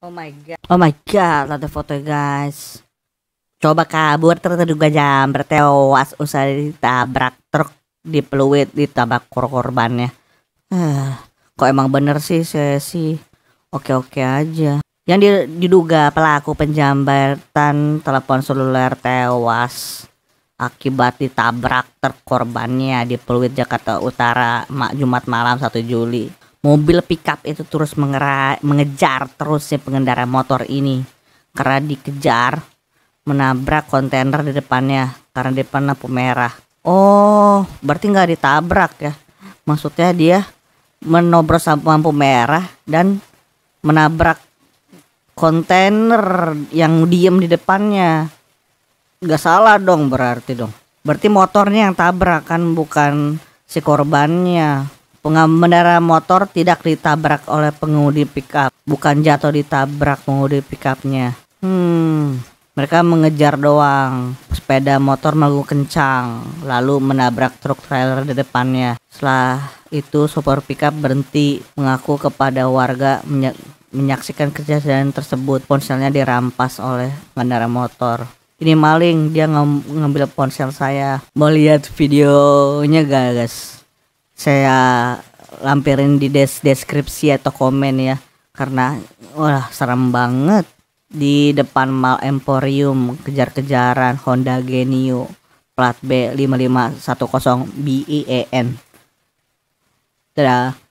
Oh my god. Oh my god, ada foto guys. Coba kabur terduga jambret tewas ya. usai ditabrak truk di peluit ditabrak kor korbannya. Eh, kok emang bener sih sesi oke-oke aja. Yang diduga pelaku penjambretan telepon seluler tewas akibat ditabrak truk di Peluit Jakarta Utara Jumat malam 1 Juli. Mobil pickup itu terus mengera, mengejar terus si ya pengendara motor ini karena dikejar menabrak kontainer di depannya karena depan lampu merah. Oh, berarti nggak ditabrak ya? Maksudnya dia menobros lampu merah dan menabrak kontainer yang diem di depannya. Gak salah dong berarti dong. Berarti motornya yang tabrak kan bukan si korbannya. Pengendara motor tidak ditabrak oleh pengemudi pickup, bukan jatuh ditabrak pengemudi pickupnya. Hmm, mereka mengejar doang. Sepeda motor melaju kencang, lalu menabrak truk trailer di depannya. Setelah itu sopir pickup berhenti mengaku kepada warga menyak menyaksikan kejadian tersebut. Ponselnya dirampas oleh pengendara motor. Ini maling, dia ngambil ponsel saya. Mau lihat videonya gak, guys? saya lampirin di des deskripsi atau komen ya karena wah serem banget di depan Mal Emporium kejar-kejaran Honda Genio plat B 5510 e e N Dadah.